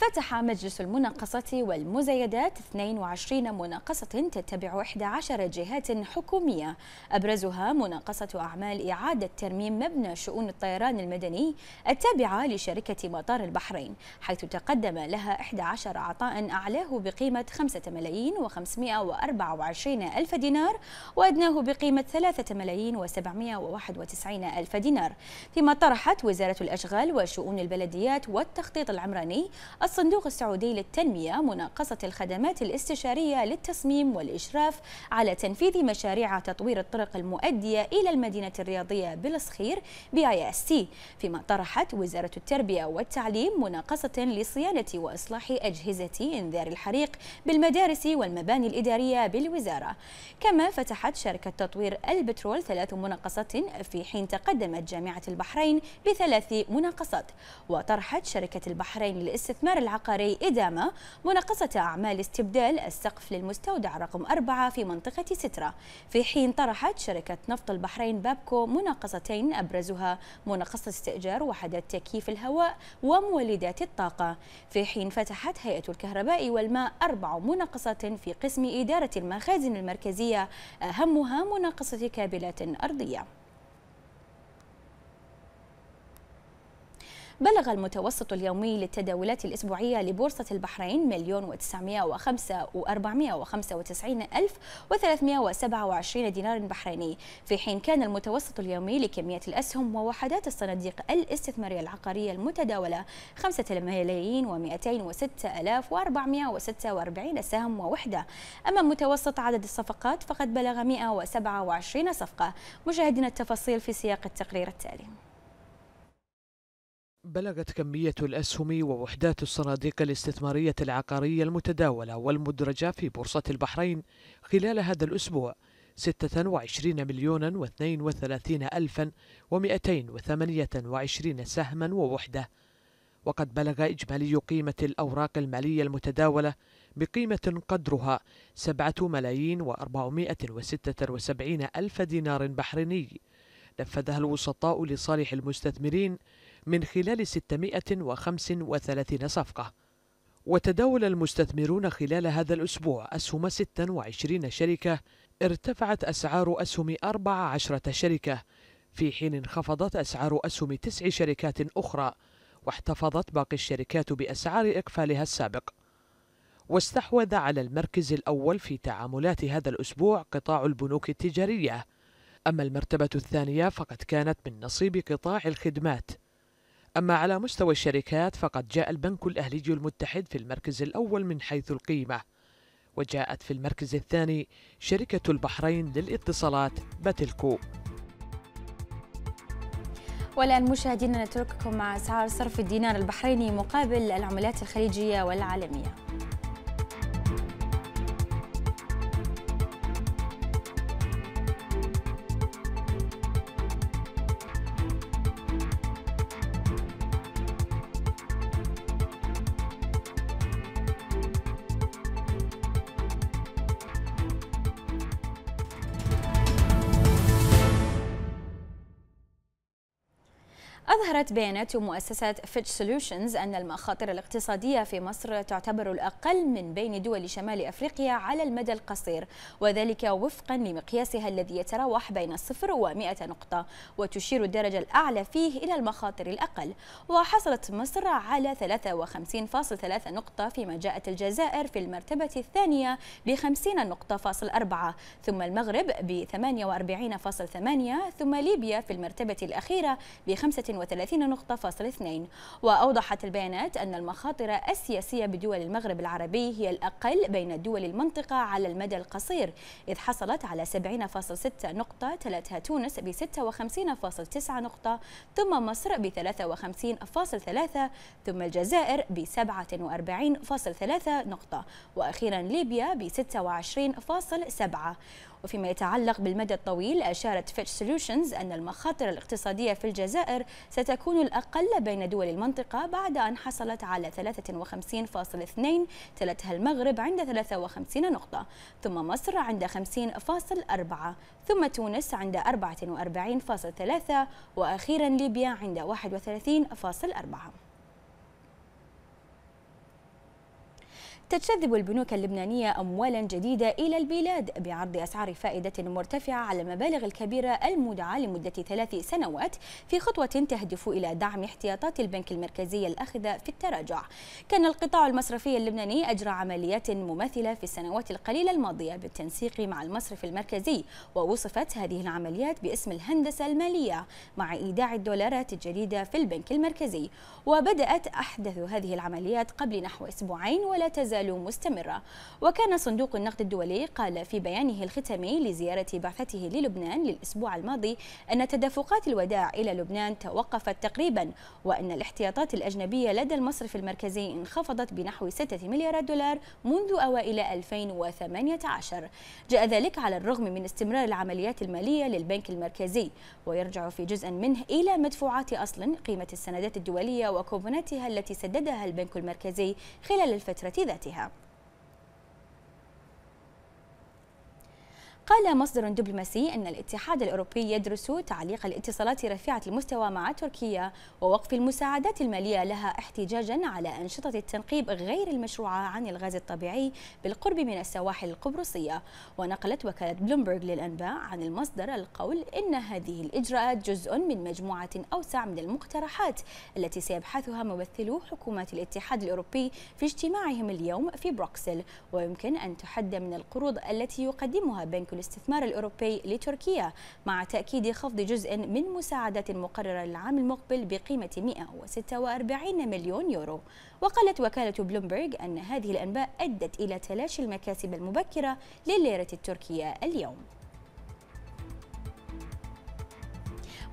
فتح مجلس المناقصة والمزايدات 22 مناقصة تتبع 11 جهات حكومية أبرزها مناقصة أعمال إعادة ترميم مبنى شؤون الطيران المدني التابعة لشركة مطار البحرين حيث تقدم لها 11 عطاء أعلاه بقيمة 5 ملايين و524 ألف دينار وأدناه بقيمة 3 ملايين و791 ألف دينار فيما طرحت وزارة الأشغال وشؤون البلديات والتخطيط العمراني الصندوق السعودي للتنمية مناقصة الخدمات الاستشارية للتصميم والإشراف على تنفيذ مشاريع تطوير الطرق المؤدية إلى المدينة الرياضية بالصخير بآي اس تي فيما طرحت وزارة التربية والتعليم مناقصة لصيانة وإصلاح أجهزة إنذار الحريق بالمدارس والمباني الإدارية بالوزارة كما فتحت شركة تطوير البترول ثلاث مناقصات في حين تقدمت جامعة البحرين بثلاث مناقصات وطرحت شركة البحرين للاستثمار العقاري إدامة مناقصة أعمال استبدال السقف للمستودع رقم أربعة في منطقة سترة في حين طرحت شركة نفط البحرين بابكو مناقصتين أبرزها مناقصة استئجار وحدات تكييف الهواء ومولدات الطاقة في حين فتحت هيئة الكهرباء والماء أربع مناقصات في قسم إدارة المخازن المركزية أهمها مناقصة كابلات أرضية بلغ المتوسط اليومي للتداولات الأسبوعية لبورصة البحرين مليون وخمسة وتسعين الف وسبعة وعشرين دينار بحريني في حين كان المتوسط اليومي لكمية الأسهم ووحدات الصناديق الاستثمارية العقارية المتداولة خمسة ملايين ومائتين وستة الاف وستة وأربعين سهم ووحدة أما متوسط عدد الصفقات فقد بلغ 127 صفقة مشاهدين التفاصيل في سياق التقرير التالي بلغت كمية الأسهم ووحدات الصناديق الاستثمارية العقارية المتداولة والمدرجة في بورصة البحرين خلال هذا الأسبوع 26 مليون و 32 ألفا و 228 سهما ووحدة وقد بلغ إجمالي قيمة الأوراق المالية المتداولة بقيمة قدرها 7 ملايين و 476 ألف دينار بحريني نفذها الوسطاء لصالح المستثمرين من خلال 635 صفقة وتداول المستثمرون خلال هذا الأسبوع أسهم 26 شركة ارتفعت أسعار أسهم 14 شركة في حين انخفضت أسعار أسهم تسع شركات أخرى واحتفظت باقي الشركات بأسعار إقفالها السابق واستحوذ على المركز الأول في تعاملات هذا الأسبوع قطاع البنوك التجارية أما المرتبة الثانية فقد كانت من نصيب قطاع الخدمات أما على مستوى الشركات فقد جاء البنك الأهلي المتحد في المركز الأول من حيث القيمة وجاءت في المركز الثاني شركة البحرين للاتصالات باتلكو والآن مشاهدينا نترككم مع أسعار صرف الدينار البحريني مقابل العملات الخليجية والعالمية ظهرت بيانات مؤسسة فيتش سوليوشنز أن المخاطر الاقتصادية في مصر تعتبر الأقل من بين دول شمال أفريقيا على المدى القصير وذلك وفقا لمقياسها الذي يتراوح بين الصفر و100 نقطة وتشير الدرجة الأعلى فيه إلى المخاطر الأقل وحصلت مصر على 53.3 نقطة فيما جاءت الجزائر في المرتبة الثانية ب 50 نقطة فاصل أربعة ثم المغرب ب 48.8 ثم ليبيا في المرتبة الأخيرة ب 35 30 نقطة فاصل 2 وأوضحت البيانات أن المخاطر السياسية بدول المغرب العربي هي الأقل بين دول المنطقة على المدى القصير إذ حصلت على 70.6 نقطة تلتها تونس ب 56.9 نقطة ثم مصر ب 53.3 ثم الجزائر ب 47.3 نقطة وأخيرا ليبيا ب 26.7 وفيما يتعلق بالمدى الطويل أشارت فيتش سولوشنز أن المخاطر الاقتصادية في الجزائر ست ستكون الأقل بين دول المنطقة بعد أن حصلت على 53.2 تلتها المغرب عند 53 نقطة ثم مصر عند 50.4 ثم تونس عند 44.3 وأخيرا ليبيا عند 31.4 تجذب البنوك اللبنانية أموالا جديدة إلى البلاد بعرض أسعار فائدة مرتفعة على المبالغ الكبيرة المدعى لمدة ثلاث سنوات في خطوة تهدف إلى دعم احتياطات البنك المركزي الأخذة في التراجع كان القطاع المصرفي اللبناني أجرى عمليات مماثلة في السنوات القليلة الماضية بالتنسيق مع المصرف المركزي ووصفت هذه العمليات باسم الهندسة المالية مع إيداع الدولارات الجديدة في البنك المركزي وبدأت أحدث هذه العمليات قبل نحو أسبوعين ولا تزال تزال مستمرة وكان صندوق النقد الدولي قال في بيانه الختامي لزيارة بعثته للبنان للأسبوع الماضي أن تدفقات الوداع إلى لبنان توقفت تقريبا وأن الاحتياطات الأجنبية لدى المصرف المركزي انخفضت بنحو 6 مليارات دولار منذ أوائل 2018 جاء ذلك على الرغم من استمرار العمليات المالية للبنك المركزي ويرجع في جزء منه إلى مدفوعات أصل قيمة السندات الدولية وكوبوناتها التي سددها البنك المركزي خلال الفترة ذاتها Have. قال مصدر دبلوماسي أن الاتحاد الأوروبي يدرس تعليق الاتصالات رفيعة المستوى مع تركيا ووقف المساعدات المالية لها احتجاجا على أنشطة التنقيب غير المشروعة عن الغاز الطبيعي بالقرب من السواحل القبرصية ونقلت وكالة بلومبرغ للأنباء عن المصدر القول إن هذه الإجراءات جزء من مجموعة أوسع من المقترحات التي سيبحثها ممثلو حكومات الاتحاد الأوروبي في اجتماعهم اليوم في بروكسل ويمكن أن تحد من القروض التي يقدمها بنك الاستثمار الأوروبي لتركيا مع تأكيد خفض جزء من مساعدات مقررة للعام المقبل بقيمة 146 مليون يورو وقالت وكالة بلومبرج أن هذه الأنباء أدت إلى تلاشي المكاسب المبكرة لليرة التركية اليوم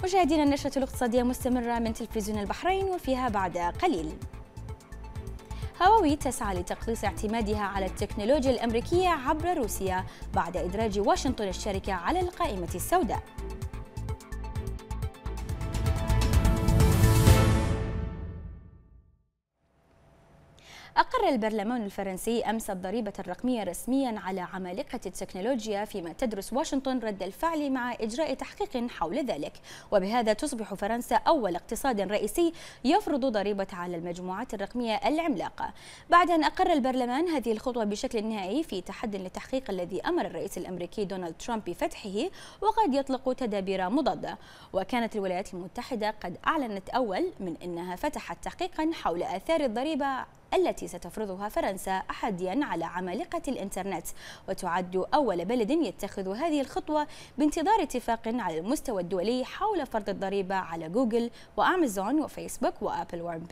مشاهدينا النشرة الاقتصادية مستمرة من تلفزيون البحرين وفيها بعد قليل هواوي تسعى لتقليص اعتمادها على التكنولوجيا الأمريكية عبر روسيا بعد إدراج واشنطن الشركة على القائمة السوداء البرلمان الفرنسي أمس الضريبة الرقمية رسميا على عمالقة التكنولوجيا فيما تدرس واشنطن رد الفعل مع إجراء تحقيق حول ذلك وبهذا تصبح فرنسا أول اقتصاد رئيسي يفرض ضريبة على المجموعات الرقمية العملاقة بعد أن أقر البرلمان هذه الخطوة بشكل نهائي في تحد للتحقيق الذي أمر الرئيس الأمريكي دونالد ترامب بفتحه وقد يطلق تدابير مضادة وكانت الولايات المتحدة قد أعلنت أول من أنها فتحت تحقيقا حول آثار الضريبة التي ستفرضها فرنسا أحديا على عمالقة الإنترنت وتعد أول بلد يتخذ هذه الخطوة بانتظار اتفاق على المستوى الدولي حول فرض الضريبة على جوجل وأمازون وفيسبوك وأبل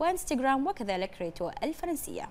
وانستغرام وكذلك ريتو الفرنسية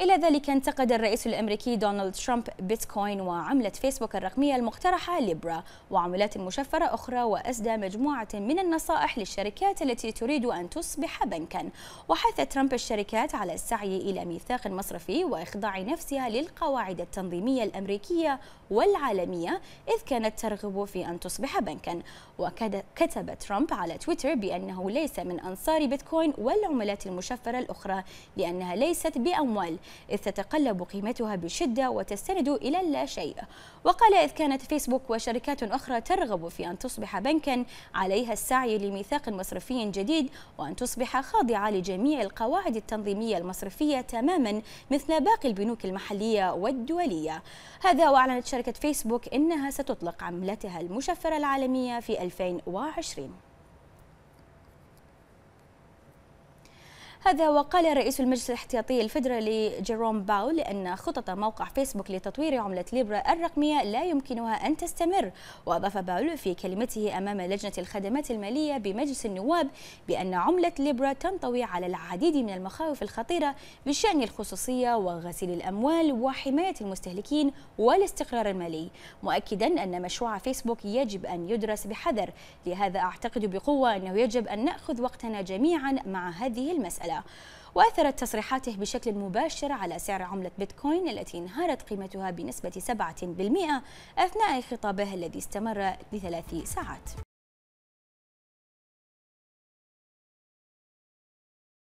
إلى ذلك انتقد الرئيس الأمريكي دونالد ترامب بيتكوين وعملة فيسبوك الرقمية المقترحة ليبرا وعملات مشفرة أخرى وأسدى مجموعة من النصائح للشركات التي تريد أن تصبح بنكا وحث ترامب الشركات على السعي إلى ميثاق مصرفي وإخضاع نفسها للقواعد التنظيمية الأمريكية والعالمية إذ كانت ترغب في أن تصبح بنكا وكتب ترامب على تويتر بأنه ليس من أنصار بيتكوين والعملات المشفرة الأخرى لأنها ليست بأموال إذ تتقلب قيمتها بشدة وتستند إلى لا شيء وقال إذ كانت فيسبوك وشركات أخرى ترغب في أن تصبح بنكا عليها السعي لميثاق مصرفي جديد وأن تصبح خاضعة لجميع القواعد التنظيمية المصرفية تماما مثل باقي البنوك المحلية والدولية هذا وأعلنت شركة فيسبوك إنها ستطلق عملتها المشفرة العالمية في 2020 هذا وقال رئيس المجلس الاحتياطي الفيدرالي جيروم باول ان خطط موقع فيسبوك لتطوير عملة ليبرا الرقمية لا يمكنها أن تستمر وأضاف باول في كلمته أمام لجنة الخدمات المالية بمجلس النواب بأن عملة ليبرا تنطوي على العديد من المخاوف الخطيرة بشأن الخصوصية وغسيل الأموال وحماية المستهلكين والاستقرار المالي مؤكدا أن مشروع فيسبوك يجب أن يدرس بحذر لهذا أعتقد بقوة أنه يجب أن نأخذ وقتنا جميعا مع هذه المسألة الأعلى وأثرت تصريحاته بشكل مباشر على سعر عملة بيتكوين التي انهارت قيمتها بنسبة 7% أثناء خطابه الذي استمر لثلاث ساعات